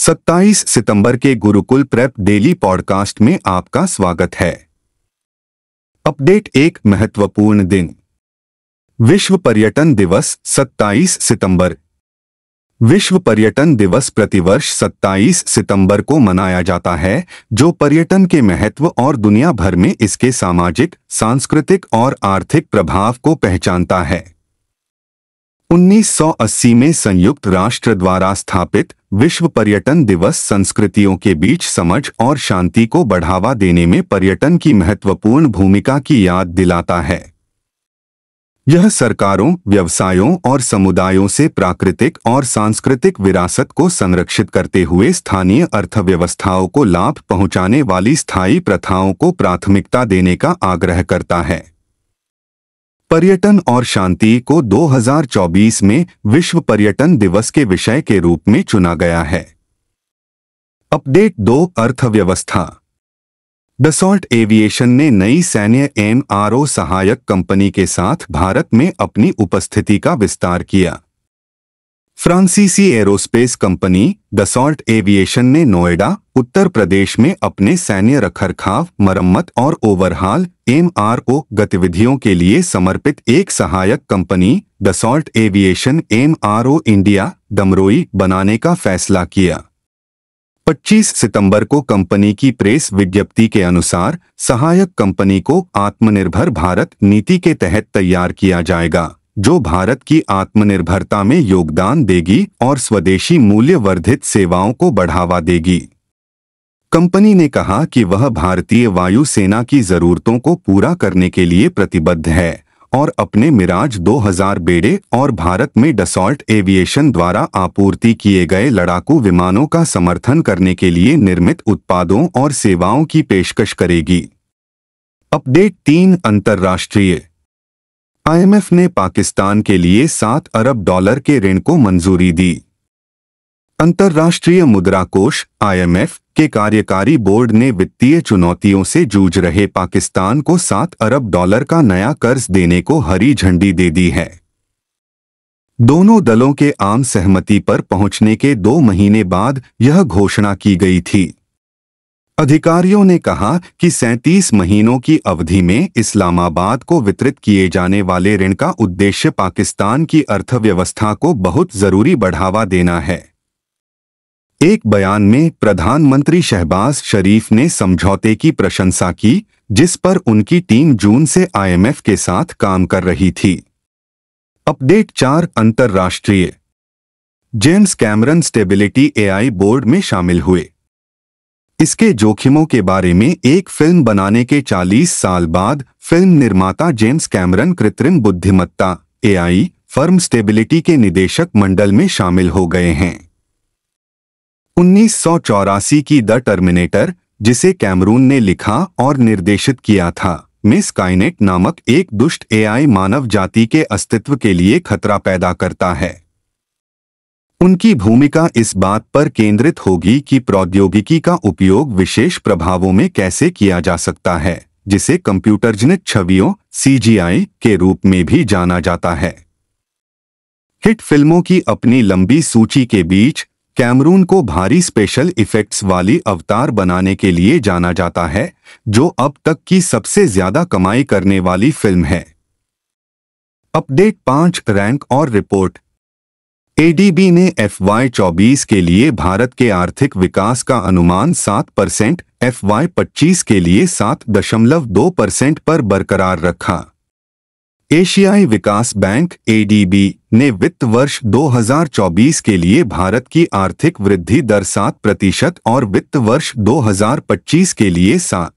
27 सितंबर के Gurukul prep daily podcast में आपका स्वागत है अपडेट एक महत्वपूर्ण दिन विश्व पर्यटन दिवस 27 सितंबर विश्व पर्यटन दिवस प्रतिवर्ष 27 सितंबर को मनाया जाता है जो पर्यटन के महत्व और दुनिया भर में इसके सामाजिक सांस्कृतिक और आर्थिक प्रभाव को पहचानता है 1980 में संयुक्त राष्ट्र द्वारा स्थापित विश्व पर्यटन दिवस संस्कृतियों के बीच समझ और शांति को बढ़ावा देने में पर्यटन की महत्वपूर्ण भूमिका की याद दिलाता है यह सरकारों व्यवसायों और समुदायों से प्राकृतिक और सांस्कृतिक विरासत को संरक्षित करते हुए स्थानीय अर्थव्यवस्थाओं को लाभ पहुंचाने वाली स्थायी प्रथाओं को प्राथमिकता देने का आग्रह करता है पर्यटन और शांति को 2024 में विश्व पर्यटन दिवस के विषय के रूप में चुना गया है अपडेट दो अर्थव्यवस्था डसॉल्ट एविएशन ने नई सैन्य एमआरओ सहायक कंपनी के साथ भारत में अपनी उपस्थिति का विस्तार किया फ्रांसीसी एरोस्पेस कंपनी दसॉल्ट एविएशन ने नोएडा उत्तर प्रदेश में अपने सैन्य रखरखाव मरम्मत और ओवरहाल एम गतिविधियों के लिए समर्पित एक सहायक company Dassault aviation M India दमरोई बनाने का फैसला किया 25 सितंबर को कंपनी की प्रेस विज्ञप्ति के अनुसार सहायक कंपनी को आत्मनिर्भर भारत नीति के तहत तैयार किया जाएगा जो भारत की आत्मनिर्भरता में योगदान देगी और स्वदेशी मूल्य वर्धित सेवाओं को बढ़ावा देगी कंपनी ने कहा कि वह भारतीय वायुसेना की जरूरतों को पूरा करने के लिए प्रतिबद्ध है और अपने मिराज 2000 बेड़े और भारत में डसॉल्ट एविएशन द्वारा आपूर्ति किए गए लड़ाकू विमानों का समर्थन करने के लिए निर्मित उत्पादों और सेवाओं की पेशकश करेगी अपडेट तीन अंतर्राष्ट्रीय आईएमएफ ने पाकिस्तान के लिए सात अरब डॉलर के ऋण को मंजूरी दी अंतर्राष्ट्रीय मुद्रा कोष आईएमएफ के कार्यकारी बोर्ड ने वित्तीय चुनौतियों से जूझ रहे पाकिस्तान को सात अरब डॉलर का नया कर्ज देने को हरी झंडी दे दी है दोनों दलों के आम सहमति पर पहुंचने के दो महीने बाद यह घोषणा की गई थी अधिकारियों ने कहा कि 37 महीनों की अवधि में इस्लामाबाद को वितरित किए जाने वाले ऋण का उद्देश्य पाकिस्तान की अर्थव्यवस्था को बहुत जरूरी बढ़ावा देना है एक बयान में प्रधानमंत्री शहबाज शरीफ ने समझौते की प्रशंसा की जिस पर उनकी टीम जून से आईएमएफ के साथ काम कर रही थी अपडेट चार अंतर्राष्ट्रीय James Cameron stability AI board में शामिल हुए इसके जोखिमों के बारे में एक फिल्म बनाने के 40 साल बाद फिल्म निर्माता जेम्स कैमरन कृत्रिम बुद्धिमत्ता एआई फर्म स्टेबिलिटी के निदेशक मंडल में शामिल हो गए हैं उन्नीस की द टर्मिनेटर जिसे कैमरून ने लिखा और निर्देशित किया था में काइनेट नामक एक दुष्ट एआई मानव जाति के अस्तित्व के लिए खतरा पैदा करता है उनकी भूमिका इस बात पर केंद्रित होगी कि प्रौद्योगिकी का उपयोग विशेष प्रभावों में कैसे किया जा सकता है जिसे कंप्यूटरजनित छवियों सीजीआई के रूप में भी जाना जाता है हिट फिल्मों की अपनी लंबी सूची के बीच कैमरून को भारी स्पेशल इफेक्ट्स वाली अवतार बनाने के लिए जाना जाता है जो अब तक की सबसे ज्यादा कमाई करने वाली फिल्म है अपडेट पांच रैंक और रिपोर्ट एडीबी ने एफ वाई चौबीस के लिए भारत के आर्थिक विकास का अनुमान सात परसेंट एफ वाई पच्चीस के लिए सात दशमलव दो परसेंट पर बरकरार रखा एशियाई विकास बैंक एडीबी ने वित्त वर्ष 2024 के लिए भारत की आर्थिक वृद्धि दर सात प्रतिशत और वित्त वर्ष 2025 के लिए सात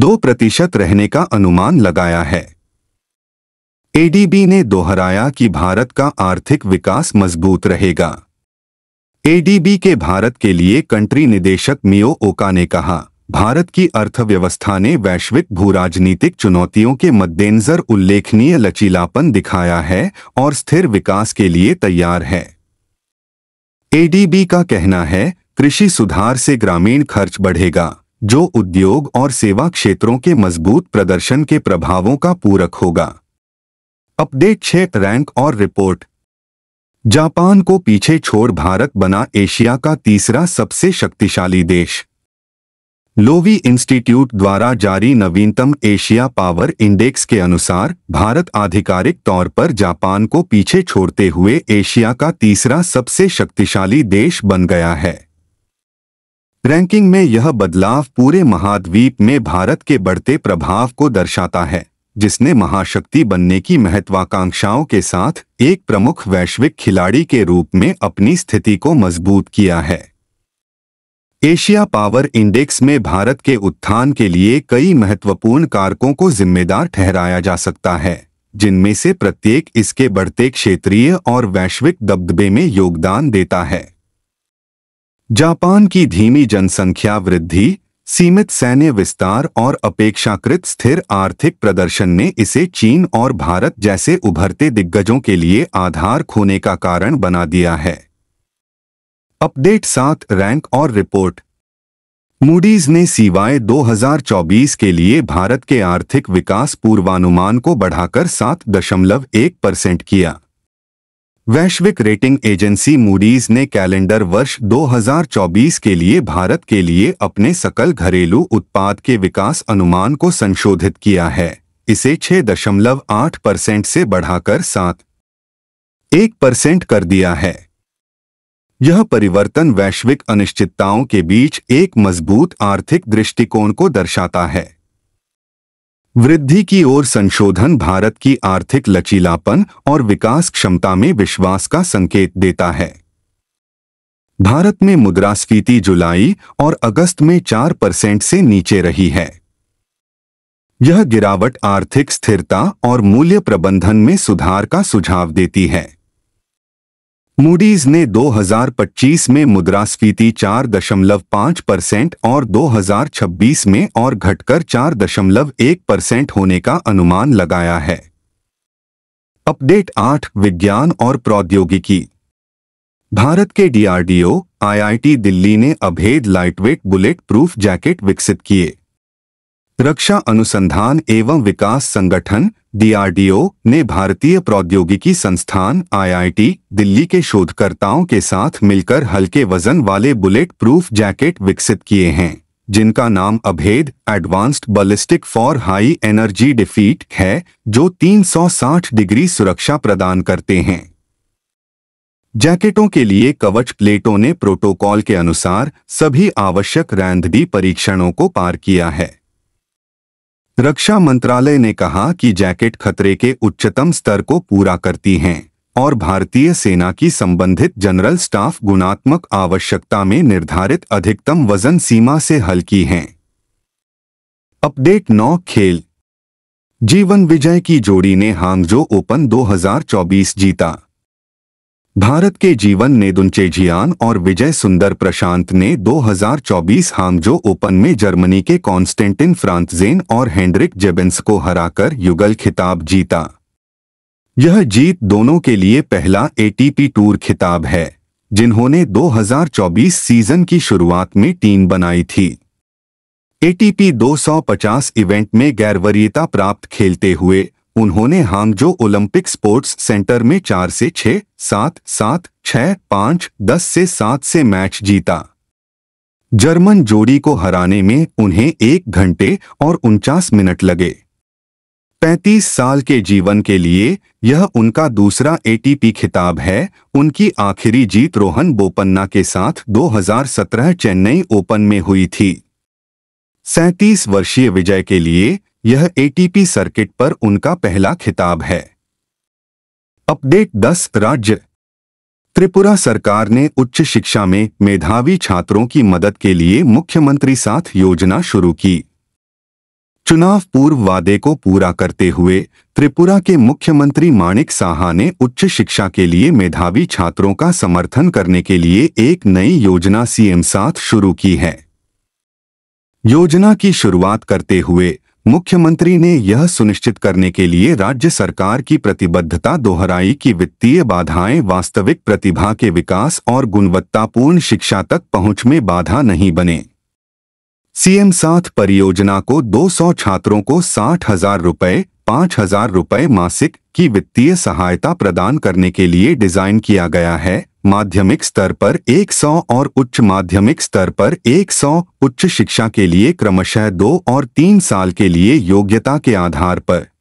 दो प्रतिशत रहने का अनुमान लगाया है एडीबी ने दोहराया कि भारत का आर्थिक विकास मजबूत रहेगा एडीबी के भारत के लिए कंट्री निदेशक मियो ओका ने कहा भारत की अर्थव्यवस्था ने वैश्विक भू राजनीतिक चुनौतियों के मद्देनजर उल्लेखनीय लचीलापन दिखाया है और स्थिर विकास के लिए तैयार है एडीबी का कहना है कृषि सुधार से ग्रामीण खर्च बढ़ेगा जो उद्योग और सेवा क्षेत्रों के मजबूत प्रदर्शन के प्रभावों का पूरक होगा अपडेट छेक रैंक और रिपोर्ट जापान को पीछे छोड़ भारत बना एशिया का तीसरा सबसे शक्तिशाली देश लोवी इंस्टीट्यूट द्वारा जारी नवीनतम एशिया पावर इंडेक्स के अनुसार भारत आधिकारिक तौर पर जापान को पीछे छोड़ते हुए एशिया का तीसरा सबसे शक्तिशाली देश बन गया है रैंकिंग में यह बदलाव पूरे महाद्वीप में भारत के बढ़ते प्रभाव को दर्शाता है जिसने महाशक्ति बनने की महत्वाकांक्षाओं के साथ एक प्रमुख वैश्विक खिलाड़ी के रूप में अपनी स्थिति को मजबूत किया है एशिया पावर इंडेक्स में भारत के उत्थान के लिए कई महत्वपूर्ण कारकों को जिम्मेदार ठहराया जा सकता है जिनमें से प्रत्येक इसके बढ़ते क्षेत्रीय और वैश्विक दबदबे में योगदान देता है जापान की धीमी जनसंख्या वृद्धि सीमित सैन्य विस्तार और अपेक्षाकृत स्थिर आर्थिक प्रदर्शन ने इसे चीन और भारत जैसे उभरते दिग्गजों के लिए आधार खोने का कारण बना दिया है अपडेट सात रैंक और रिपोर्ट मूडीज ने सीवाय 2024 के लिए भारत के आर्थिक विकास पूर्वानुमान को बढ़ाकर सात दशमलव एक परसेंट किया वैश्विक रेटिंग एजेंसी मूडीज ने कैलेंडर वर्ष 2024 के लिए भारत के लिए अपने सकल घरेलू उत्पाद के विकास अनुमान को संशोधित किया है इसे 6.8 परसेंट से बढ़ाकर सात एक परसेंट कर दिया है यह परिवर्तन वैश्विक अनिश्चितताओं के बीच एक मजबूत आर्थिक दृष्टिकोण को दर्शाता है वृद्धि की ओर संशोधन भारत की आर्थिक लचीलापन और विकास क्षमता में विश्वास का संकेत देता है भारत में मुद्रास्फीति जुलाई और अगस्त में चार परसेंट से नीचे रही है यह गिरावट आर्थिक स्थिरता और मूल्य प्रबंधन में सुधार का सुझाव देती है मूडीज ने 2025 में मुद्रास्फीति 4.5 परसेंट और 2026 में और घटकर 4.1 परसेंट होने का अनुमान लगाया है अपडेट 8 विज्ञान और प्रौद्योगिकी भारत के डीआरडीओ आईआईटी दिल्ली ने अभेद लाइटवेट बुलेट प्रूफ जैकेट विकसित किए रक्षा अनुसंधान एवं विकास संगठन डीआरडीओ ने भारतीय प्रौद्योगिकी संस्थान आईआईटी दिल्ली के शोधकर्ताओं के साथ मिलकर हल्के वजन वाले बुलेट प्रूफ जैकेट विकसित किए हैं जिनका नाम अभेद advanced ballistic for high energy defeat है जो 360 डिग्री सुरक्षा प्रदान करते हैं जैकेटों के लिए कवच प्लेटों ने प्रोटोकॉल के अनुसार सभी आवश्यक रैंदी परीक्षणों को पार किया है रक्षा मंत्रालय ने कहा कि जैकेट खतरे के उच्चतम स्तर को पूरा करती हैं और भारतीय सेना की संबंधित जनरल स्टाफ गुणात्मक आवश्यकता में निर्धारित अधिकतम वजन सीमा से हल्की हैं अपडेट नौ खेल जीवन विजय की जोड़ी ने हांगजो ओपन 2024 जीता भारत के जीवन नेदुनचेझियान और विजय सुंदर प्रशांत ने 2024 हामजो ओपन में जर्मनी के कॉन्स्टेंटिन फ्रांसजेन और हेंड्रिक जेबेंस को हराकर युगल खिताब जीता यह जीत दोनों के लिए पहला एटीपी टूर खिताब है जिन्होंने 2024 सीजन की शुरुआत में टीम बनाई थी एटीपी 250 इवेंट में गैरवरीयता प्राप्त खेलते हुए उन्होंने हांगजो ओलंपिक स्पोर्ट्स सेंटर में चार से छ सात सात छह पांच दस से सात से मैच जीता जर्मन जोड़ी को हराने में उन्हें एक घंटे और उनचास मिनट लगे 35 साल के जीवन के लिए यह उनका दूसरा एटीपी खिताब है उनकी आखिरी जीत रोहन बोपन्ना के साथ 2017 चेन्नई ओपन में हुई थी सैतीस वर्षीय विजय के लिए यह एटीपी सर्किट पर उनका पहला खिताब है अपडेट 10 राज्य त्रिपुरा सरकार ने उच्च शिक्षा में मेधावी छात्रों की मदद के लिए मुख्यमंत्री साथ योजना शुरू की चुनाव पूर्व वादे को पूरा करते हुए त्रिपुरा के मुख्यमंत्री माणिक साहा ने उच्च शिक्षा के लिए मेधावी छात्रों का समर्थन करने के लिए एक नई योजना सीएम साथ शुरू की है योजना की शुरुआत करते हुए मुख्यमंत्री ने यह सुनिश्चित करने के लिए राज्य सरकार की प्रतिबद्धता दोहराई कि वित्तीय बाधाएं वास्तविक प्रतिभा के विकास और गुणवत्तापूर्ण शिक्षा तक पहुंच में बाधा नहीं बने सीएम साथ परियोजना को 200 छात्रों को साठ हजार रुपये पांच हजार रुपये मासिक की वित्तीय सहायता प्रदान करने के लिए डिजाइन किया गया है माध्यमिक स्तर पर 100 और उच्च माध्यमिक स्तर पर 100 उच्च शिक्षा के लिए क्रमशः दो और तीन साल के लिए योग्यता के आधार पर